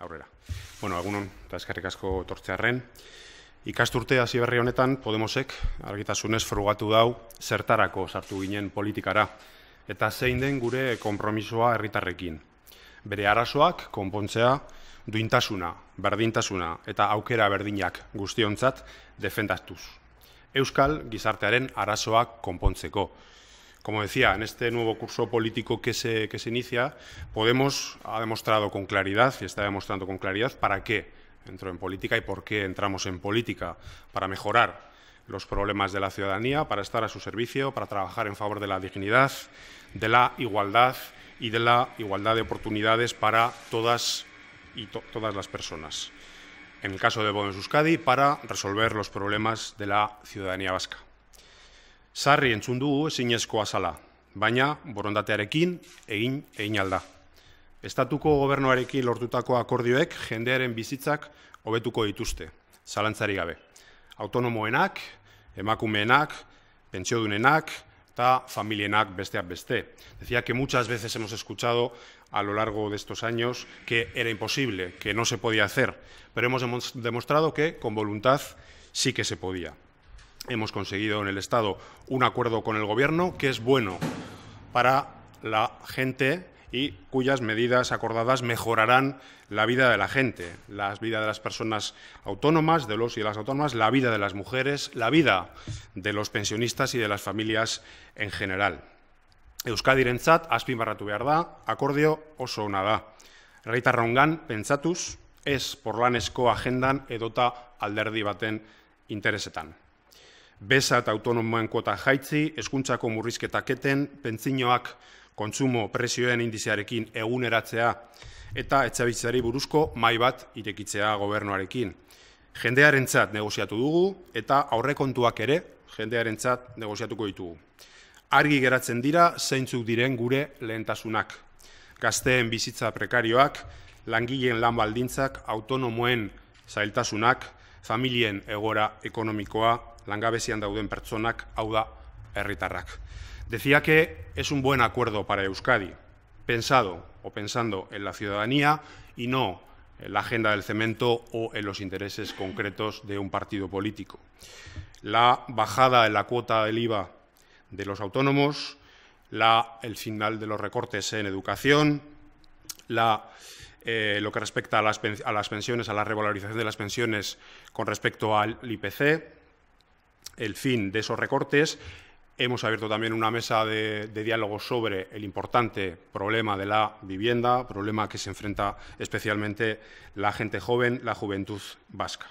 aurrera. Bueno, agunon, eta eskarrik asko tortzearen. Ikasturte hasi berri honetan, Podemosek argitasunez frugatu dau zertarako sartu ginen politikara eta zein den gure konpromisoa herritarrekin. Bere arasoak konpontzea duintasuna, berdintasuna eta aukera berdinak guztiontzat defendatuz. Euskal gizartearen arasoak konpontzeko. como decía, en este nuevo curso político que se, inicia, Podemos ha demostrado con claridad y está demostrando con claridad para qué entró en política y por qué entramos en política, para mejorar los problemas de la ciudadanía, para estar a su servicio, para trabajar en favor de la dignidad, de la igualdad y de la igualdad de oportunidades para todas y todas las personas. En el caso de Podemos Euskadi, para resolver los problemas de la ciudadanía vasca sarri entzun dugu ezinezkoa zala, baina borondatearekin egin egin alda. Estatuko gobernuarekin lortutako akordioek jendearen bizitzak hobetuko dituzte, zalantzari gabe. Autonomoenak, emakumeenak, pensiodunenak, familia familienak beste beste. Decía que muchas veces hemos escuchado a lo largo de estos años que era imposible, que no se podía hacer, pero hemos demostrado que con voluntad sí que se podía hemos conseguido en el Estado un acuerdo con el Gobierno que es bueno para la gente y cuyas medidas acordadas mejorarán la vida de la gente, la vida de las personas autónomas, de los y de las autónomas, la vida de las mujeres, la vida de los pensionistas y de las familias en general. Euskadirentzat barratu akordio da. pentsatuz, ez agendan edota alderdi baten interesetan. Besa eta autonomoen kota jaitzi, eskuntzako murrizketak eten, pentsiñoak kontsumo presioen indizearekin eguneratzea eta etxabitzari buruzko mai bat irekitzea gobernuarekin. Jendearen txat negoziatu dugu eta aurrekontuak ere jendearen txat negoziatuko ditugu. Argi geratzen dira zeintzuk diren gure lehentasunak. Gazteen bizitza prekarioak, langileen lan baldintzak, autonomoen zailtasunak, familien egora ekonomikoa langabezian dauden pertsonak, hau da, Decía que es un buen acuerdo para Euskadi, pensado o pensando en la ciudadanía y no en la agenda del cemento o en los intereses concretos de un partido político. La bajada en la cuota del IVA de los autónomos, el final de los recortes en educación, eh, lo que respecta a las, a las pensiones, a la revalorización de las pensiones con respecto al IPC, el fin de esos recortes. Hemos abierto también una mesa de, diálogo sobre el importante problema de la vivienda, problema que se enfrenta especialmente la gente joven, la juventud vasca.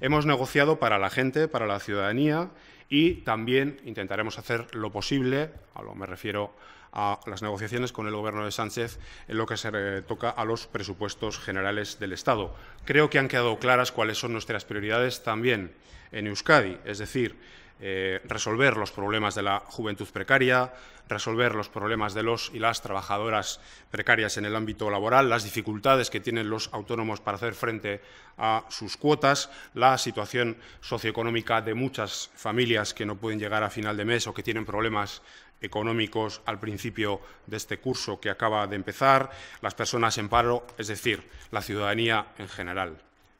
Hemos negociado para la gente, para la ciudadanía y también intentaremos hacer lo posible, a lo me refiero a las negociaciones con el Gobierno de Sánchez en lo que se toca a los presupuestos generales del Estado. Creo que han quedado claras cuáles son nuestras prioridades también en Euskadi, es decir, eh, resolver los problemas de la juventud precaria, resolver los problemas de los y las trabajadoras precarias en el ámbito laboral, las dificultades que tienen los autónomos para hacer frente a sus cuotas, la situación socioeconómica de muchas familias que no pueden llegar a final de mes o que tienen problemas económicos al principio de este curso que acaba de empezar, las personas en paro, es decir, la ciudadanía en general.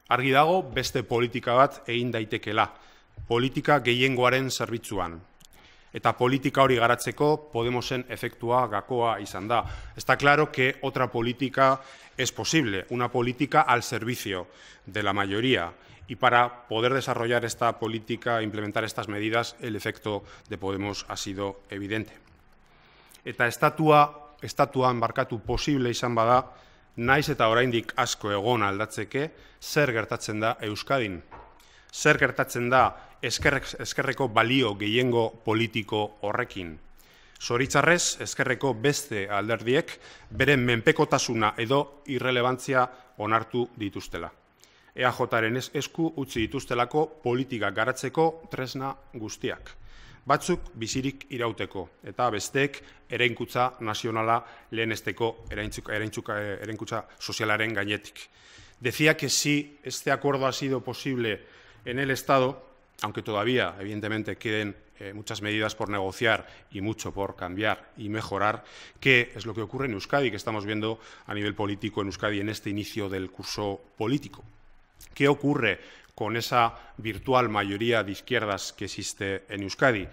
Argi e beste politika bat egin daitekeela, politika gehiengoaren zerbitzuan. eta politika hori garatzeko Podemosen efektua gakoa izan da. Está claro que otra politika es posible, una politika al servicio de la mayoría y para poder desarrollar esta política, implementar estas medidas, el efecto de Podemos ha sido evidente. Eta estatua, estatua embarkatu posible izan bada, naiz eta oraindik asko egon aldatzeke, zer gertatzen da Euskadin. Zer gertatzen da eskerrek, eskerreko balio gehiengo politiko horrekin. Zoritzarrez, eskerreko beste alderdiek bere menpekotasuna edo irrelevantzia onartu dituztela. ez esku utzi dituztelako politika garatzeko tresna guztiak. Batzuk bizirik irauteko eta besteek erenkutza nazionala lehenesteko e, erenkutza, sozialaren gainetik. Decía que si este acuerdo ha sido posible en el Estado, aunque todavía, evidentemente, queden eh, muchas medidas por negociar y mucho por cambiar y mejorar, ...qué es lo que ocurre en Euskadi, que estamos viendo a nivel político en Euskadi en este inicio del curso político. ¿Qué ocurre con esa virtual mayoría de izquierdas que existe en Euskadi?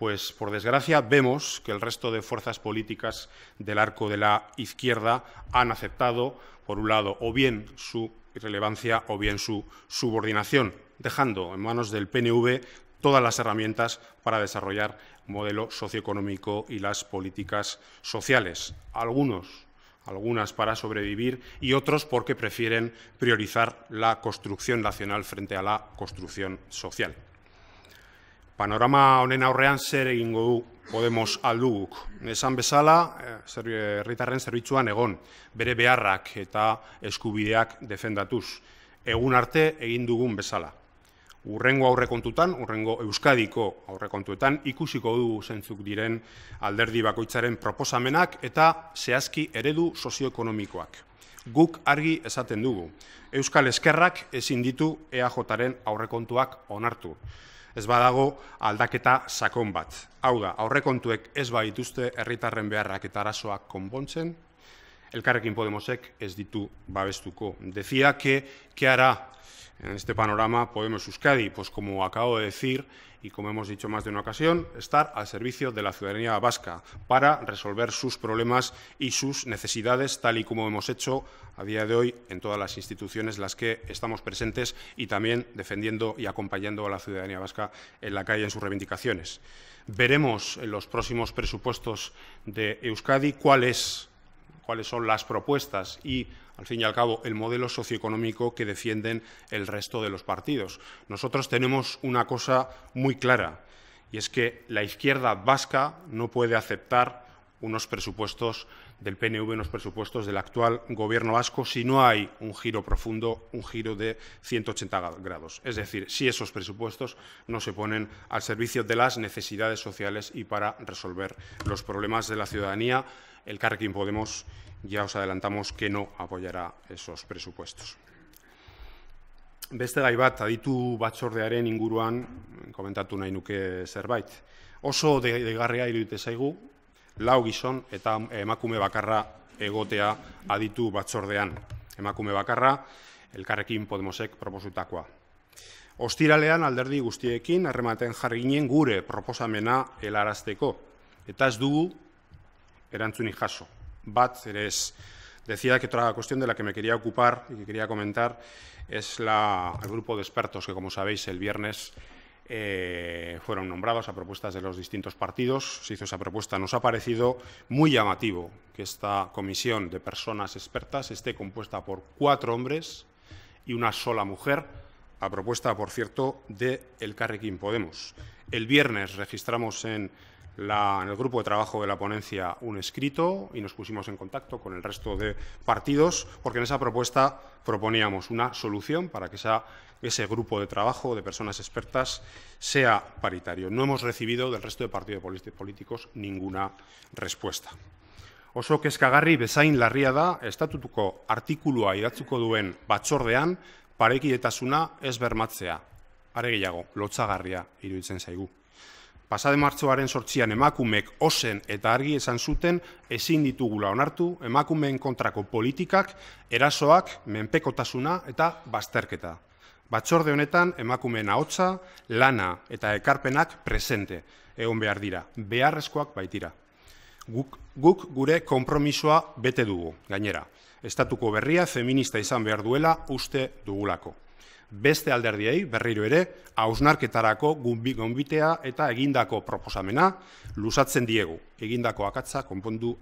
Pues, por desgracia, vemos que el resto de fuerzas políticas del arco de la izquierda han aceptado, por un lado, o bien su irrelevancia o bien su subordinación dejando en manos del PNV todas las herramientas para desarrollar modelo socioeconómico y las políticas sociales. Algunos algunas para sobrevivir y otros porque prefieren priorizar la construcción nacional frente a la construcción social. Panorama honen aurrean zer egingo du Podemos alduk Esan bezala, eh, herritarren zerbitzuan egon, bere beharrak eta eskubideak defendatuz. Egun arte egin dugun bezala. urrengo aurrekontutan, urrengo Euskadiko aurrekontuetan, ikusiko du zentzuk diren alderdi bakoitzaren proposamenak eta zehazki eredu sozioekonomikoak. Guk argi esaten dugu, Euskal Eskerrak ezin ditu EAJaren aurrekontuak onartu. Ez badago aldaketa sakon bat. Hau da, aurrekontuek ez baituzte herritarren beharrak eta arasoak konpontzen, Elkarrekin Podemosek ez ditu babestuko. Dezia, que, En este panorama, Podemos Euskadi, pues como acabo de decir y como hemos dicho más de una ocasión, estar al servicio de la ciudadanía vasca para resolver sus problemas y sus necesidades, tal y como hemos hecho a día de hoy en todas las instituciones en las que estamos presentes y también defendiendo y acompañando a la ciudadanía vasca en la calle en sus reivindicaciones. Veremos en los próximos presupuestos de Euskadi cuál es cuáles son las propuestas y, al fin y al cabo, el modelo socioeconómico que defienden el resto de los partidos. Nosotros tenemos una cosa muy clara, y es que la izquierda vasca no puede aceptar unos presupuestos del PNV, unos presupuestos del actual Gobierno vasco, si no hay un giro profundo, un giro de 180 grados. Es decir, si esos presupuestos no se ponen al servicio de las necesidades sociales y para resolver los problemas de la ciudadanía el Carrequín Podemos ya os adelantamos que no apoyará esos presupuestos. Beste gai bat, aditu batzordearen inguruan, komentatu nahi nuke zerbait. Oso degarrea iruditu zaigu, lau gizon eta emakume bakarra egotea aditu batzordean. Emakume bakarra, elkarrekin Podemosek proposutakoa. Ostiralean alderdi guztiekin, harrematen jarri ginen gure proposamena helarazteko. Eta ez dugu ...eran Chunijaso. Bat, decía que otra cuestión de la que me quería ocupar y que quería comentar es el grupo de expertos que, como sabéis, el viernes eh, fueron nombrados a propuestas de los distintos partidos. Se hizo esa propuesta. Nos ha parecido muy llamativo que esta comisión de personas expertas esté compuesta por cuatro hombres y una sola mujer, a propuesta, por cierto, de El Carrequín Podemos. El viernes registramos en en el grupo de trabajo de la ponencia un escrito y nos pusimos en contacto con el resto de partidos porque en esa propuesta proponíamos una solución para que ese grupo de trabajo de personas expertas sea paritario. No hemos recibido del resto de partidos políticos ninguna respuesta. Oso kezkagarri bezain larria da estatutuko artikulua idatzuko duen batzordean parekietasuna ez bermatzea. Are gehiago, lotzagarria iruditzen zaigu. pasade martxoaren sortzian emakumeek osen eta argi esan zuten ezin ditugula onartu emakumeen kontrako politikak, erasoak, menpekotasuna eta bazterketa. Batxorde honetan emakumeen ahotsa, lana eta ekarpenak presente egon behar dira, beharrezkoak baitira. Guk, guk gure konpromisoa bete dugu, gainera. Estatuko berria feminista izan behar duela uste dugulako. beste alderdiei, berriro ere, hausnarketarako eta egindako proposamena lusatzen diegu, egindako akatza konpondu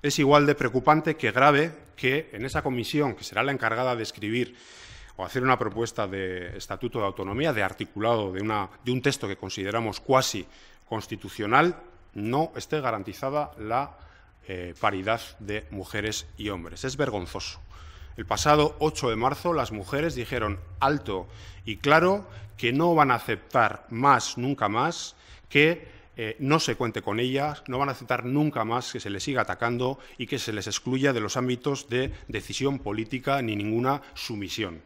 Es igual de preocupante que grave que en esa comisión, que será la encargada de escribir o hacer una propuesta de estatuto de autonomía, de articulado de, una, de un texto que consideramos cuasi constitucional, no esté garantizada la eh, paridad de mujeres y hombres. Es vergonzoso. El pasado 8 de marzo las mujeres dijeron alto y claro que no van a aceptar más, nunca más, que eh, no se cuente con ellas, no van a aceptar nunca más que se les siga atacando y que se les excluya de los ámbitos de decisión política ni ninguna sumisión.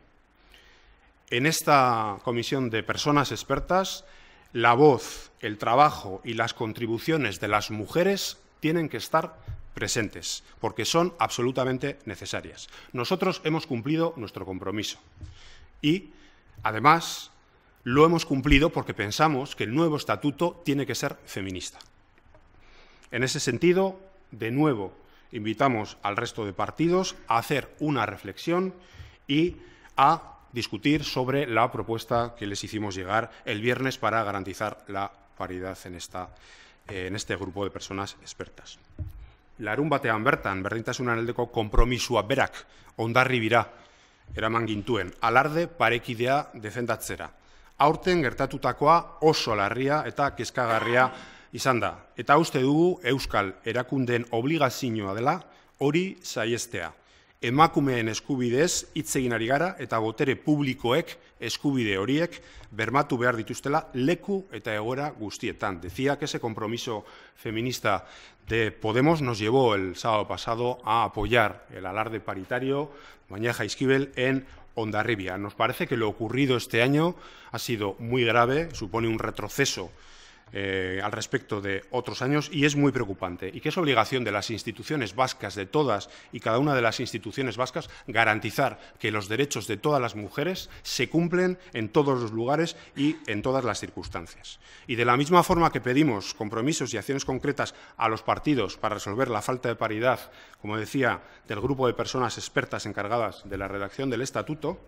En esta comisión de personas expertas, la voz, el trabajo y las contribuciones de las mujeres tienen que estar presentes, porque son absolutamente necesarias. Nosotros hemos cumplido nuestro compromiso y, además, lo hemos cumplido porque pensamos que el nuevo estatuto tiene que ser feminista. En ese sentido, de nuevo, invitamos al resto de partidos a hacer una reflexión y a discutir sobre la propuesta que les hicimos llegar el viernes para garantizar la paridad en, en este grupo de personas expertas. larun batean bertan, berdintasunan aldeko konpromisua berak, ondarri bira, eraman gintuen, alarde parekidea defendatzera. Aurten gertatutakoa oso larria eta kezkagarria izan da. Eta uste dugu Euskal erakunden obligazioa dela hori saiestea. emakumeen eskubidez hitz egin ari gara eta botere publikoek eskubide horiek bermatu behar dituztela leku eta egoera guztietan. Decía que ese compromiso feminista de Podemos nos llevó el sábado pasado a apoyar el alarde paritario y Isquibel en Ondarribia. Nos parece que lo ocurrido este año ha sido muy grave, supone un retroceso eh, al respecto de otros años y es muy preocupante y que es obligación de las instituciones vascas, de todas y cada una de las instituciones vascas, garantizar que los derechos de todas las mujeres se cumplen en todos los lugares y en todas las circunstancias. Y de la misma forma que pedimos compromisos y acciones concretas a los partidos para resolver la falta de paridad, como decía, del grupo de personas expertas encargadas de la redacción del Estatuto,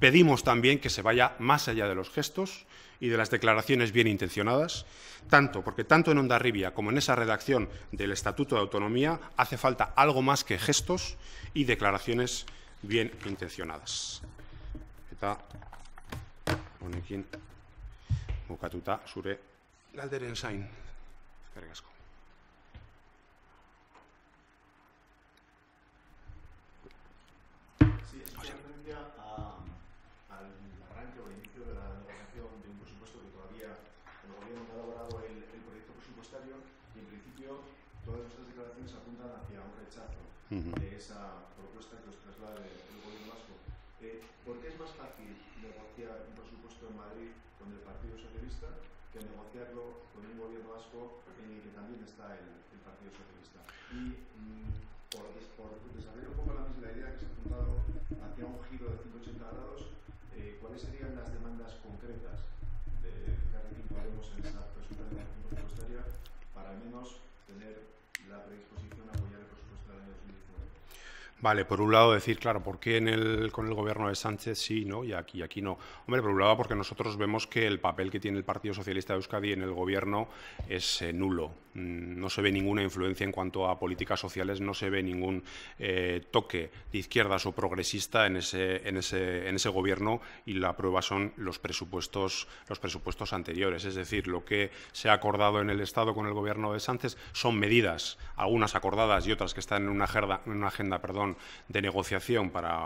Pedimos también que se vaya más allá de los gestos y de las declaraciones bien intencionadas, tanto porque tanto en Ondarribia como en esa redacción del Estatuto de Autonomía hace falta algo más que gestos y declaraciones bien intencionadas. de esa propuesta que os traslade el gobierno vasco. Eh, ¿Por qué es más fácil negociar un presupuesto en Madrid con el Partido Socialista que negociarlo con un gobierno vasco en eh, el que también está el, Partido Socialista? Y mm, por, por, desarrollar un poco la misma idea que se ha apuntado hacia un giro de 180 grados, eh, ¿cuáles serían las demandas concretas de que haremos en esa presentación presupuestaria para al menos tener la predisposición? Vale, por un lado decir, claro, ¿por qué en el, con el gobierno de Sánchez sí ¿no? y aquí, aquí no? Hombre, por un lado porque nosotros vemos que el papel que tiene el Partido Socialista de Euskadi en el gobierno es eh, nulo. Mm, no se ve ninguna influencia en cuanto a políticas sociales, no se ve ningún eh, toque de izquierdas o progresista en ese, en, ese, en ese gobierno y la prueba son los presupuestos, los presupuestos anteriores. Es decir, lo que se ha acordado en el Estado con el gobierno de Sánchez son medidas, algunas acordadas y otras que están en una agenda, en una agenda perdón, de negociación para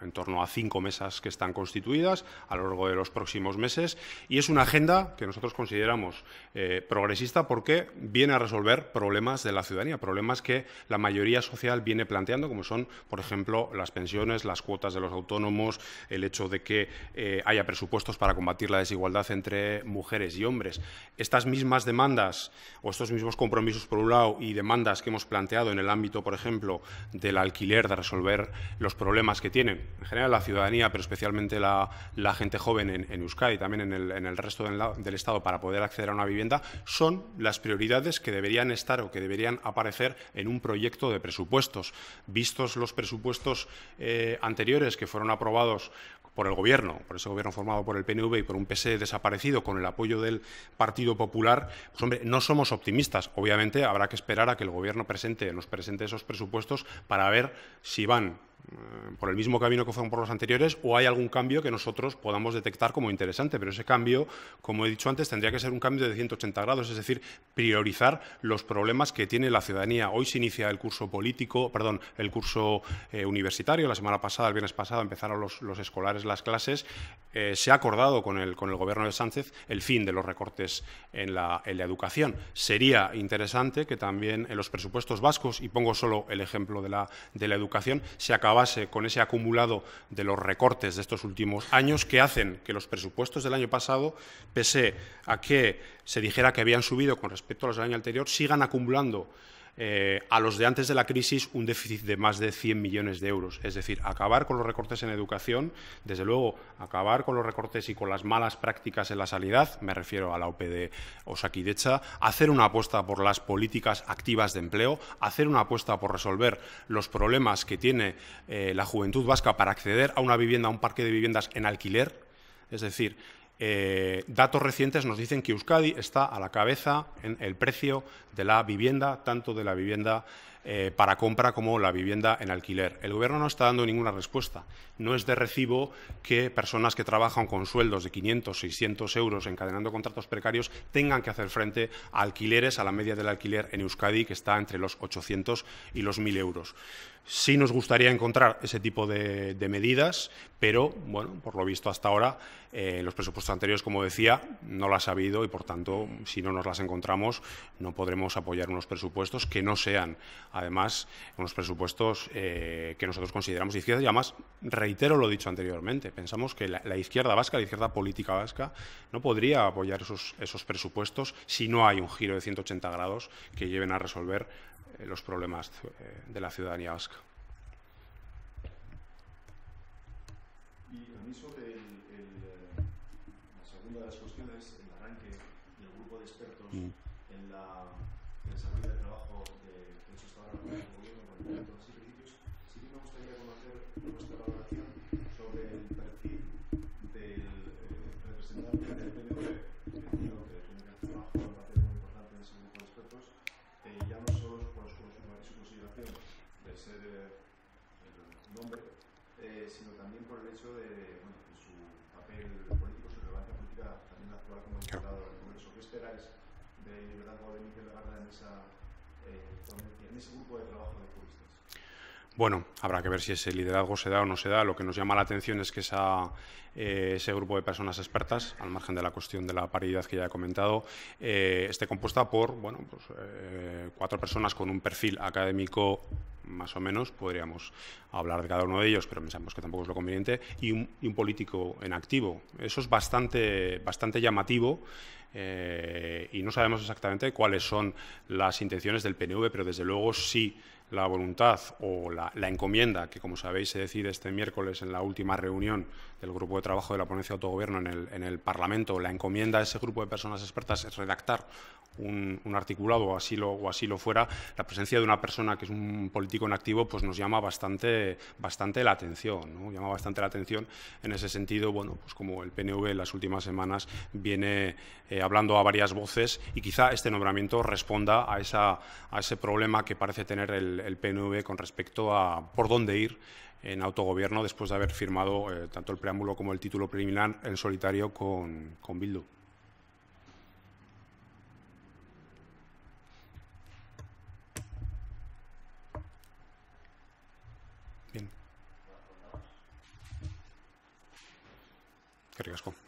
en torno a cinco mesas que están constituidas a lo largo de los próximos meses y es una agenda que nosotros consideramos eh, progresista porque viene a resolver problemas de la ciudadanía, problemas que la mayoría social viene planteando, como son, por ejemplo, las pensiones, las cuotas de los autónomos, el hecho de que eh, haya presupuestos para combatir la desigualdad entre mujeres y hombres. Estas mismas demandas o estos mismos compromisos, por un lado, y demandas que hemos planteado en el ámbito, por ejemplo, de la alquiler, de resolver los problemas que tienen, en general la ciudadanía, pero especialmente la, gente joven en, en, y también en el, resto del, Estado, para poder acceder a una vivienda, son las prioridades que deberían estar o que deberían aparecer en un proyecto de presupuestos. Vistos los presupuestos eh, anteriores que fueron aprobados por el gobierno, por ese gobierno formado por el PNV y por un PSE desaparecido con el apoyo del Partido Popular, pues, hombre, no somos optimistas. Obviamente habrá que esperar a que el gobierno presente, nos presente esos presupuestos para ver si van eh, por el mismo camino que fueron por los anteriores o hay algún cambio que nosotros podamos detectar como interesante. Pero ese cambio, como he dicho antes, tendría que ser un cambio de 180 grados, es decir, priorizar los problemas que tiene la ciudadanía. Hoy se inicia el curso político, perdón, el curso eh, universitario. La semana pasada, el viernes pasado, empezaron los, escolares las clases. Eh, se ha acordado con el, con el gobierno de Sánchez el fin de los recortes en la, educación. Sería interesante que también en los presupuestos vascos, y pongo solo el ejemplo de la, de la educación, se acabara base con ese acumulado de los recortes de estos últimos años que hacen que los presupuestos del año pasado, pese a que se dijera que habían subido con respecto a los del año anterior, sigan acumulando eh, a los de antes de la crisis un déficit de más de 100 millones de euros. Es decir, acabar con los recortes en educación, desde luego acabar con los recortes y con las malas prácticas en la sanidad, me refiero a la OPD Osakidecha, hacer una apuesta por las políticas activas de empleo, hacer una apuesta por resolver los problemas que tiene eh, la juventud vasca para acceder a una vivienda, a un parque de viviendas en alquiler. Es decir, eh, datos recientes nos dicen que Euskadi está a la cabeza en el precio de la vivienda, tanto de la vivienda eh, para compra como la vivienda en alquiler. El gobierno no está dando ninguna respuesta. No es de recibo que personas que trabajan con sueldos de 500, 600 euros encadenando contratos precarios tengan que hacer frente a alquileres, a la media del alquiler en Euskadi, que está entre los 800 y los 1.000 euros. Sí nos gustaría encontrar ese tipo de, medidas, pero bueno, por lo visto hasta ahora eh, los presupuestos anteriores, como decía, no las ha habido y por tanto, si no nos las encontramos, no podremos apoyar unos presupuestos que no sean además unos presupuestos eh, que nosotros consideramos izquierda y además reitero lo dicho anteriormente, pensamos que la, izquierda vasca, la izquierda política vasca, no podría apoyar esos, presupuestos si no hay un giro de 180 grados que lleven a resolver eh, los problemas eh, de la ciudadanía vasca. Y de, su papel político, su relevancia política, también actual como diputado del Congreso. ¿Qué esperáis de Libertad de Garda en, esa, eh, en ese grupo de trabajo de juristas? Bueno, habrá que ver si ese liderazgo se da o no se da. Lo que nos llama la atención es que eh, ese grupo de personas expertas, al margen de la cuestión de la paridad que ya he comentado, eh, esté compuesta por bueno, pues, cuatro personas con un perfil académico más o menos podríamos hablar de cada uno de ellos, pero pensamos que tampoco es lo conveniente, y un, político en activo. Eso es bastante, bastante llamativo. Eh, y no sabemos exactamente cuáles son las intenciones del PNV, pero desde luego sí la voluntad o la, encomienda, que como sabéis se decide este miércoles en la última reunión del Grupo de Trabajo de la Ponencia de Autogobierno en el, en el Parlamento, la encomienda a ese grupo de personas expertas es redactar un, un, articulado o así, lo, o así fuera, la presencia de una persona que es un político en activo pues nos llama bastante, bastante la atención. Llama bastante la atención en ese sentido, bueno, pues como el PNV en las últimas semanas viene eh, hablando a varias voces y quizá este nombramiento responda a, esa, a ese problema que parece tener el, el PNV con respecto a por dónde ir en autogobierno después de haber firmado eh, tanto el preámbulo como el título preliminar en solitario con, con Bildu. Bien. Qué